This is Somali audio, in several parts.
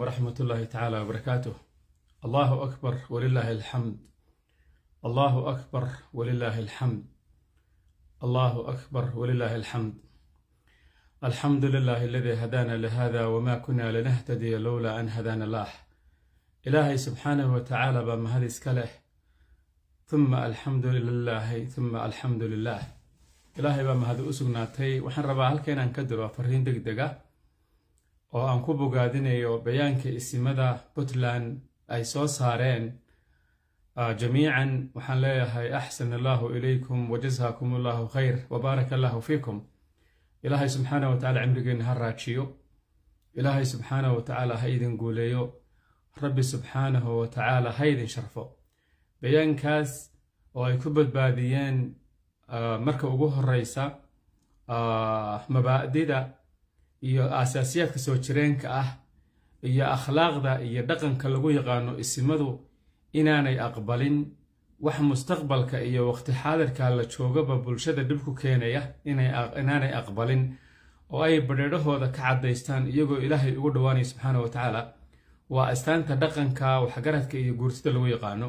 wraxmat ullaahi tacaala wbarakaatuh allahu akbar walilaahi alxamd allahu akbar walilaahi alxamd allahu akbar walilaahi alxamd alxamdu lilahi aladii hadaana lihada wma kuna linahtadiya lowlaa an hadaana allah ilaahay subxaanahu wa tacaala baa mahad iska leh uma alxamdu lilaahi uma alxamdu lilah ilaahay baa mahad u sugnaatay waxaan rabaa halka inaan ka diro fariin deg deg oo aan ku bogaadinayo bayaanka isimada puntland ay soo saareen ah, jamiican waxaan leeyahay axsan allaahu ilaykum wajasaakum allahu khayr wbaarak allaahu fiikum ilaahay subxaana watacaala cimrigeenna ha raajiyo ilaahay subxaanahu watacaala ha idin guuleeyo rabbi subxaanahu watacaala ha idin sharfo bayaankaas oo ay ku badbaadiyeen ah, marka ugu horeysa ah, mabaadida iyo aasaasiyaadka soo jireenka ah iyo akhlaaqda iyo dhaqanka lagu yaqaano isimadu inaanay aqbalin wax mustaqbalka iyo waqti xaadirka la joogaba bulshada dhibku keenaya inaanay aqbalin oo ay badheedhahooda ka caddaystaan iyagoo ilaahay ugu dhowaanaya subxaana wa tacaala waa astaanta dhaqanka waxgaradka iyo guurtida lagu yaqaano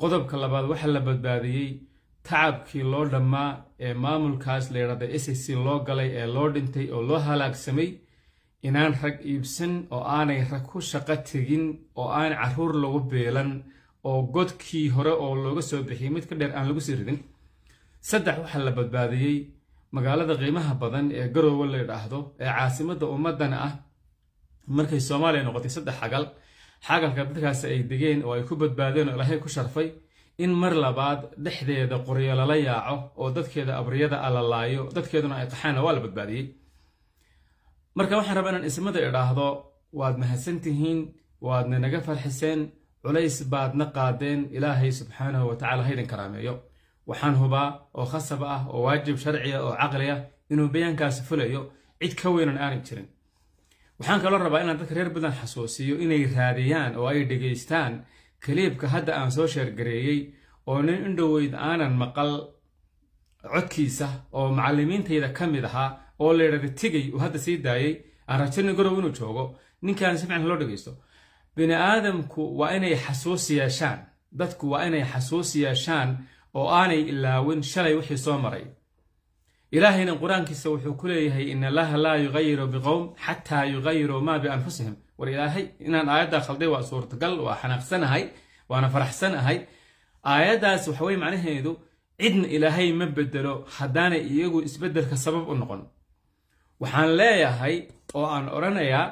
qodobka labaad waxa la badbaadiyey tacabkii loo dhammaa ee maamulkaas la yidhahda s c loo galay ee loo dhintay oo loo halaagsamay inaan rag iibsan oo aanay rag ku shaqo tegin oo aan caruur lagu beelan oo godkii hore oo looga soo bixiyay mid ka dheer aan lagu sii siridin saddex waxaa la badbaadiyey magaalada qiimaha badan ee garoowe la yidhaahdo ee caasimadda ummaddan ah markay soomaaliya noqotay saddex xagal xagalka dadkaasi ay degeen oo ay ku badbaadeen oo ilaahay ku sharfay in mar labaad dhexdeeda qoryo lala yaaco oo dadkeeda abriyada a la laayo dadkeeduna ay qaxaana waa la badbaadiyey marka waxaan rabaa inaan ismada idhaahdo waad mahadsantihiin waadna naga farxiseen culays baadna qaadeen ilaahay subxaanahu wa tacala karaameeyo waxaan hubaa oo khasab ah oo waajib sharciya ah, oo caqli ah inuu bayaankaasi fulayo cid ka weynan aanay jirin waxaan kaloo rabaa inaan dadka reer badan xasuusiyo inay raadiyaan oo ay dhegaystaan kaliibka hadda aan soo sheergareeyey oo nin indhoweyd aanan maqal codkiisa oo macalimiintayda ka mid ahaa oo la yidhahda tigay uu hadda sii daayey aan rajo garow inuu joogo ninkaan si fican loo dhegaysto bini aadamku waa inay xasuus yeeshaan dadku waa inay xasuus yeeshaan oo aanay ilaawin shalay wixii soo maray ilaahayna qur-aankiisa wuxuu ku leeyahay in allaha laa yugayiru biqowm xataa yugayiru maa bianfusihim war ilaahay inaan aayaddaa khalday waa suurtagal waa xanaaqsanahay waana faraxsanahay aayaddaas waxaweye macnaheedu cidna ilaahay ma bedelo haddaanay iyagu isbeddelka sabab u noqon waxaan leeyahay oo aan odhanayaa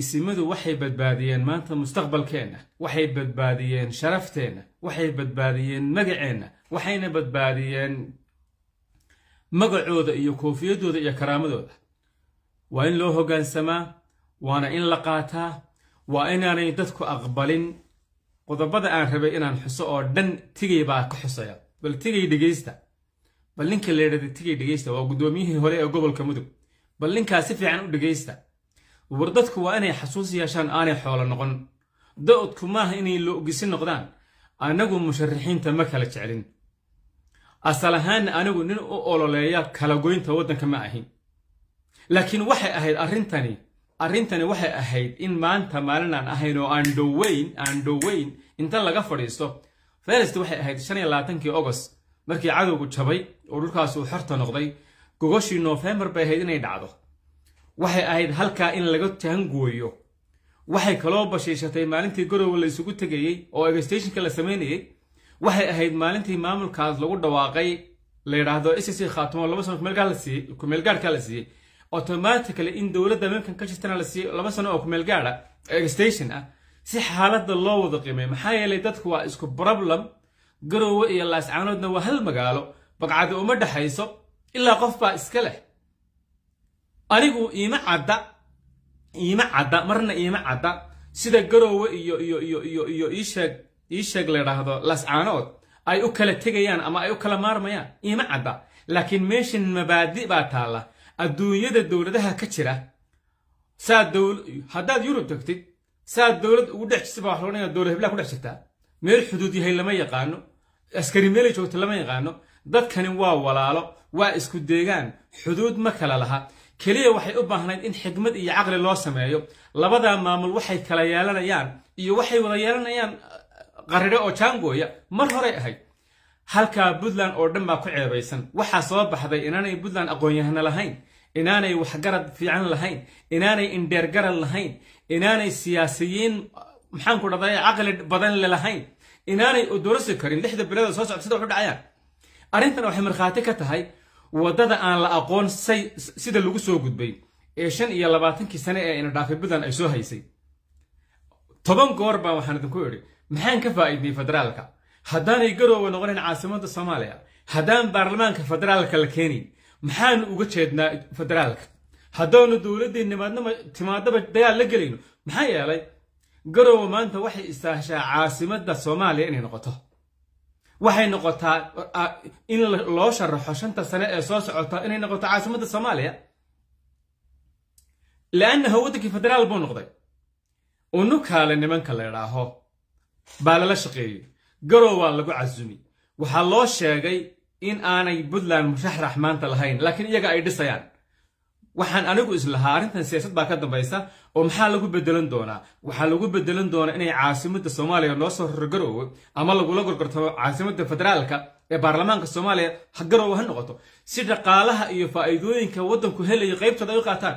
isimadu waxay badbaadiyeen maanta mustaqbalkeenna waxay badbaadiyeen sharafteenna waxay badbaadiyeen magaceenna waxayna badbaadiyeen magacooda iyo koofiyadooda iyo karaamadooda waa in loo hoggaansamaa waana in la qaataa waa inaanay dadku aqbalin qodobada aan rabay inaan xuso oo dhan tigay baa ka xusaya bal tigay dhegeysta bal ninka la yidhahda tigay dhegeysta waa guddoomiyihii hore ee gobolka mudug bal ninkaa si fiican u dhegaysta war dadku waa inay xasuus yeeshaan aanay xoolo noqon da-odku maaha inay lo-gisi noqdaan anagu musharixiinta ma kala jeclin asal ahaanna anigu nin u ololeeya kala goynta waddanka ma ahin laakiin waxay ahayd arrintani arrintani waxay ahayd in maanta maalin aan ahayn oo aan dhoweyn aan dhoweyn inta laga fadhiisto ferest waxay ahayd shan iyo labaatankii ogost markii cadowgu jabay oo dhulkaasuu xorta noqday gogoshii nofembar bay ahayd inay dhacdo waxay ahayd halkaa in laga tahangooyo waxay kaloo bashiishatay maalintii garowe la isugu tegayey oo egstationka la samaynayey waxay ahayd maalintii maamulkaas lagu dhawaaqay la yidhaahdo s c khaatimo laba sano kumeelgaarkaa la siiyey automatically in dowladda american ka jirtana lasiiyo laba sano oo kumeel gaadha station ah si xaaladda loo wada qiimeeyo maxaa yeelay dadku waa isku problem garowe iyo laascaanoodna waa hal magaalo baqcadi uma dhexayso ilaa qof baa iska leh anigu iima cadda iima cadda marna iima cadda sida garowe iyo iyo iyo iyo iyo iisheeg iisheeg layidhaahdo laascaanood ay u kala tegayaan ama ay u kala maarmayaan iima cadda laakiin meeshan mabaadi baa taalla adduunyada dowladaha ka jira saad yurub tagtid saad dowlad ugu dhex jirta wax loodhanaya dowlad heblaa ku dhex jirtaa meel xuduud yahay lama yaqaano askari meelay joogta lama yaqaano dadkani waa walaalo waa isku deegaan xuduud ma kala laha keliya waxay u baahnayd in xigmad iyo caqli loo sameeyo labadaa maamul waxay kala yeelanayaan iyo waxay wada yeelanayaan uh, qarire oo jaangooya mar horay ahayd halkaa puntland oo dhan baa ku ceebaysan waxaa soo baxday inaanay puntland aqoon-yahano lahayn inaanay waxgarad fiican lahayn inaanay indheergaran lahayn inaanay siyaasiyiin maxaanku dhahday caqli badan lahayn inaanay udurasi karin lixda bilood soo socda sida waxu dhacayaan arrintan waxay markhaati ka tahay waddada aan la aqoon say sida lagu soo gudbay ee shan iyo labaatankii sane ee inadhaafi buntland ay soo haysay toban goor baa waxaan idinku idhi maxaan ka faa'iidnay federaalka haddaanay garoowa noqonayn caasimada soomaaliya haddaan baarlamaanka federaalka la keenayn maxaanu uga jeednaa federaalka haddaanu dowladdii maadnama timaadaba dagaal la gelayno maxaa yeelay garowe maanta waxay istaashaa caasimadda soomaaliya inay noqoto waxay noqotaa in loo sharaxo shanta sane ee soo socota inay noqoto caasimadda soomaaliya laannaha waddankii federaal buu noqday unu kaale nimanka la idhaaho baa lala shaqeeyey garow waa lagu casumi waxaa loo sheegay in aanay puntland musharax maanta lahayn laakiin iyaga ay dhisayaan waxaan anigu islahaa arrintan siyaasad baa ka dambaysa oo maxaa lagu bedelan doonaa waxaa lagu bedelan doonaa inay caasimada soomaaliya loo soo rorgaroowo ama lagula gorgortamo caasimadda federaalka ee baarlamaanka soomaaliya hagaroowo ha noqoto si dhaqaalaha iyo faa'iidooyinka waddanku helaya qaybtooda ay u qaataan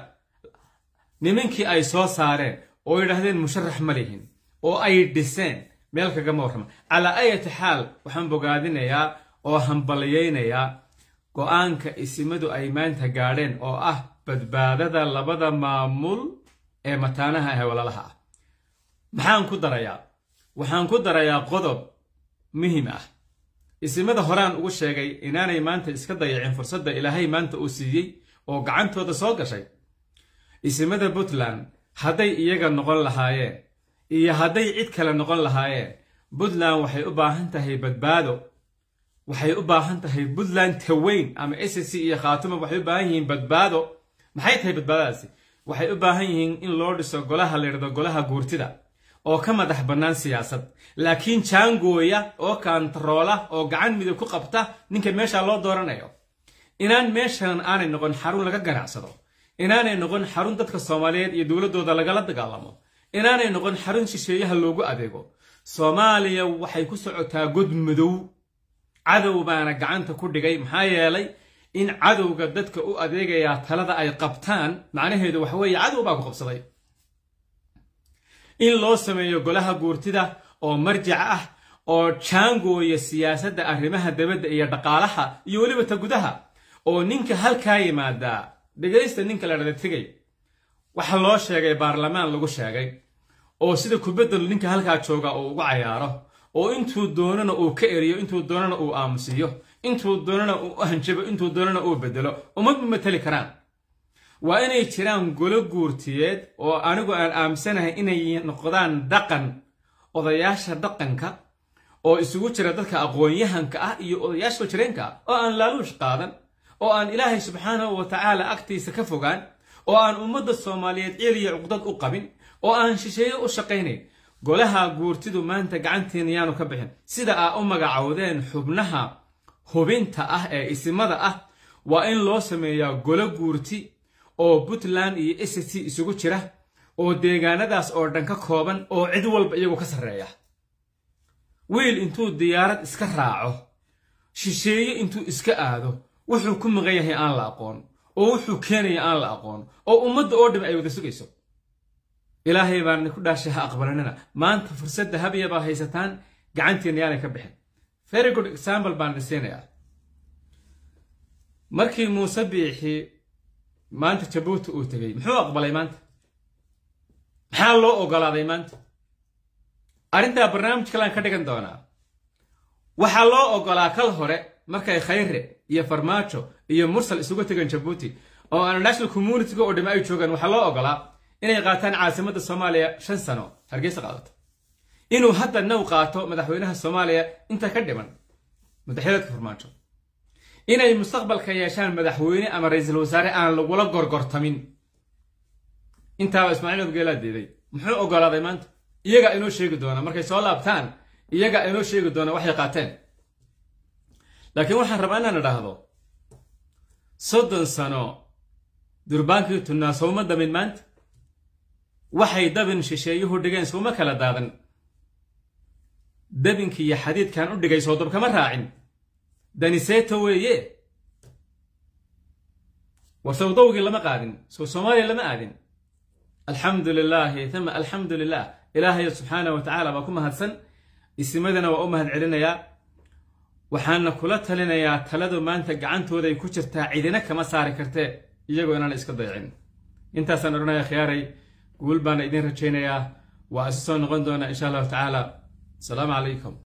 nimankii ay soo saareen oo yidhaahdeen musharax ma lihin oo ay dhiseen meel kagama warrama calaa ayati xaal waxaan bogaadinayaa oo hambalyaynaya go'aanka isimadu ay maanta gaadheen oo ah badbaadada labada maamul ee mataanaha hewlalaha ah maxaan ku darayaa waxaan ku darayaa qodob muhiim ah isimada horaan ugu sheegay inaanay maanta iska dayacin fursadda ilaahay maanta uu siiyey oo gacantooda soo gashay isimada puntland hadday iyaga noqon lahaayeen iyo hadday cid kale noqon lahaayeen puntland waxay u baahan tahay badbaado waxay u baahan tahay puntland haweyn ama ssc iyo khaatuma waxay u baahan yihiin badbaado maxay tahay badbaadadaasi waxay u baahan yihiin in loo dhiso golaha la yidhahdo golaha guurtida oo ka madax bannaan siyaasad laakiin jaangooya oo kaantaroola oo gacan midib ku qabta ninka meeshaa loo dooranayo inaan meeshan aanay noqon xarun laga ganacsado inaanay noqon xarun dadka soomaaliyeed iyo dowladooda lagala dagaalamo inaanay noqon xarun shisheeyaha loogu adeego soomaaliya waxay ku socotaa god madow cadow baana gacanta ku dhigay maxaa yeelay in cadowga dadka u adeegayaa talada ay qabtaan macnaheedu waxa weeye cadow baa ku qabsaday in loo sameeyo golaha guurtida oo marjaca ah oo jaangooya siyaasadda arrimaha dabadda iyo dhaqaalaha iyo weliba ta gudaha oo ninka halkaa yimaadaa dhegaysta ninka la dhada tegay waxa loo sheegay baarlamaan lagu sheegay oo sida kubaddalu ninka halkaa jooga oo ugu cayaaro oo intuu doonana uu ka eriyo intuu doonana uu aamusiiyo intuu doonana uu hanjabo intuu doonana uu bedelo umad ma mateli karaan waa inay jiraan golo guurtiyeed oo anigu aan aaminsanahay inay noqdaan dhaqan odayaasha dhaqanka oo isugu jira dadka aqoonyahanka ah iyo odayaasha jireenka ah oo aan laaluush qaadan oo aan ilaahay subxaanahu watacaala agtiisa ka fogaan oo aan ummadda soomaaliyeed ciel iyo cuqdad u qabin oo aan shisheeye u shaqaynayn golaha guurtidu maanta gacantiina yaanu ka bixin sida aa u magacowdeen xubnaha hubinta ah ee isimada ah waa in loo sameeyaa golo guurti oo puntland iyo ect isugu jira oo deegaanadaas oo dhan ka kooban oo cid walba iyagu ka sarreeya wiil intuu diyaarad iska raaco shisheeye intuu iska aado wuxuu ku maqan yahay aan la aqoon oo wuxuu keenaya aan la aqoon oo ummadda oo dhami ay wada sugayso ilaahay baana ku dhaashay ha aqbalanina maanta fursadda habya haysataan gacantiina ka bixin very good example baan dhisiinayaa markii muuse biixii maanta jabuuti uu tegey muxuu aqbalay maanta maxaa loo ogolaaday maanta arrintaa barnaamij kalaan ka dhigan doonaa waxaa loo ogolaa kal hore markay khayre iyo farmaajo iyo mursal isugu tegeen jabuuti oo international communitiga oo dhima ay joogaan waxaa loo ogolaa inay qaataan caasimadda soomaaliya shan sano hargeysa qaadato inuu hadda now qaato madaxweynaha soomaaliya inta ka dhiman madaxyadeedka furmaajo inay mustaqbalka yeeshaan madaxweyne ama ra-iisul wasaare aan lagula gorgortamin intaaba ismaaciil odgeelaa diiday muxuu ogolaaday maanta iyagaa inoo sheegi doona markay soo laabtaan iyaga inoo sheegi doona waxay qaateen laakiin waxaan rabaa inaan idhaahdo soddon sano durbaankiitunaa sooma damin maanta waxay dabin shisheeyuhu dhigeen sooma kala daadan dabinki iyo xadiidkan u dhigay soodab kama raacin daniseeto weeye war sowdowgii lama qaadin soo soomaaliya lama aadin alxamdu lilaahi uma alxamdu lilah ilaahayo subxaanah wa tacaala baa ku mahadsan isimadana waa u mahad celinayaa waxaana kula talinayaa taladu maanta gacantooday ku jirtaa cidina kama saari kartee iyagoo inaan iska dayacin intaasaan odhanaya khiyaaray guul baana idiin rajaynayaa waa asi soo noqon doona insha allahu tacaala asalaamu calaykum